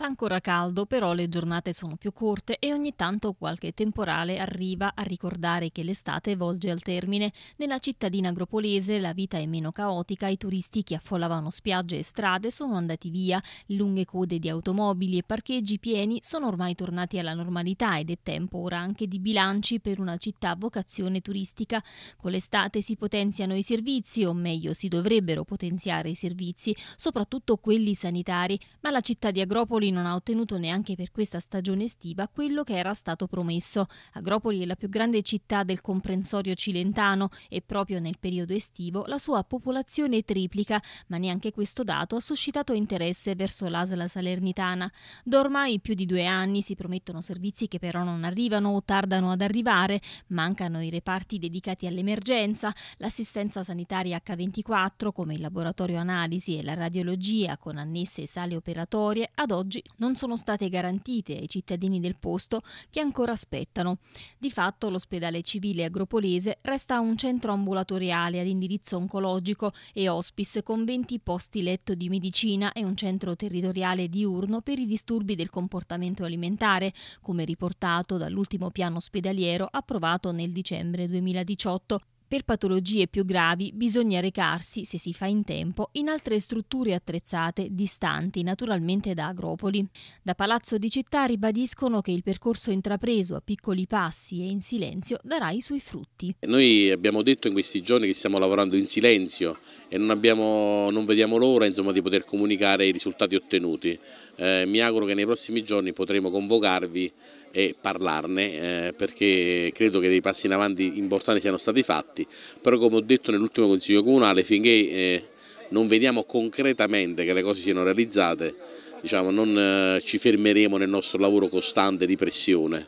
Fa ancora caldo, però le giornate sono più corte e ogni tanto qualche temporale arriva a ricordare che l'estate volge al termine. Nella cittadina agropolese la vita è meno caotica, i turisti che affollavano spiagge e strade sono andati via, lunghe code di automobili e parcheggi pieni sono ormai tornati alla normalità ed è tempo ora anche di bilanci per una città a vocazione turistica. Con l'estate si potenziano i servizi, o meglio si dovrebbero potenziare i servizi, soprattutto quelli sanitari, ma la città di Agropoli Agropoli non ha ottenuto neanche per questa stagione estiva quello che era stato promesso. Agropoli è la più grande città del comprensorio cilentano e proprio nel periodo estivo la sua popolazione triplica, ma neanche questo dato ha suscitato interesse verso l'Asla salernitana. Da ormai più di due anni si promettono servizi che però non arrivano o tardano ad arrivare, mancano i reparti dedicati all'emergenza, l'assistenza sanitaria H24 come il laboratorio analisi e la radiologia con annesse sale operatorie ad oggi oggi non sono state garantite ai cittadini del posto che ancora aspettano. Di fatto l'ospedale civile agropolese resta un centro ambulatoriale ad indirizzo oncologico e hospice con 20 posti letto di medicina e un centro territoriale diurno per i disturbi del comportamento alimentare, come riportato dall'ultimo piano ospedaliero approvato nel dicembre 2018 per patologie più gravi bisogna recarsi, se si fa in tempo, in altre strutture attrezzate, distanti naturalmente da agropoli. Da Palazzo di Città ribadiscono che il percorso intrapreso a piccoli passi e in silenzio darà i suoi frutti. Noi abbiamo detto in questi giorni che stiamo lavorando in silenzio e non, abbiamo, non vediamo l'ora insomma, di poter comunicare i risultati ottenuti. Eh, mi auguro che nei prossimi giorni potremo convocarvi e parlarne eh, perché credo che dei passi in avanti importanti siano stati fatti, però come ho detto nell'ultimo Consiglio Comunale finché eh, non vediamo concretamente che le cose siano realizzate diciamo, non eh, ci fermeremo nel nostro lavoro costante di pressione.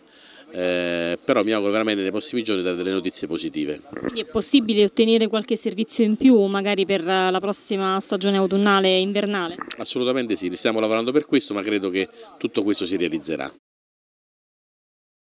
Eh, però mi auguro veramente nei prossimi giorni dare delle notizie positive. Quindi è possibile ottenere qualche servizio in più magari per la prossima stagione autunnale e invernale? Assolutamente sì, stiamo lavorando per questo ma credo che tutto questo si realizzerà.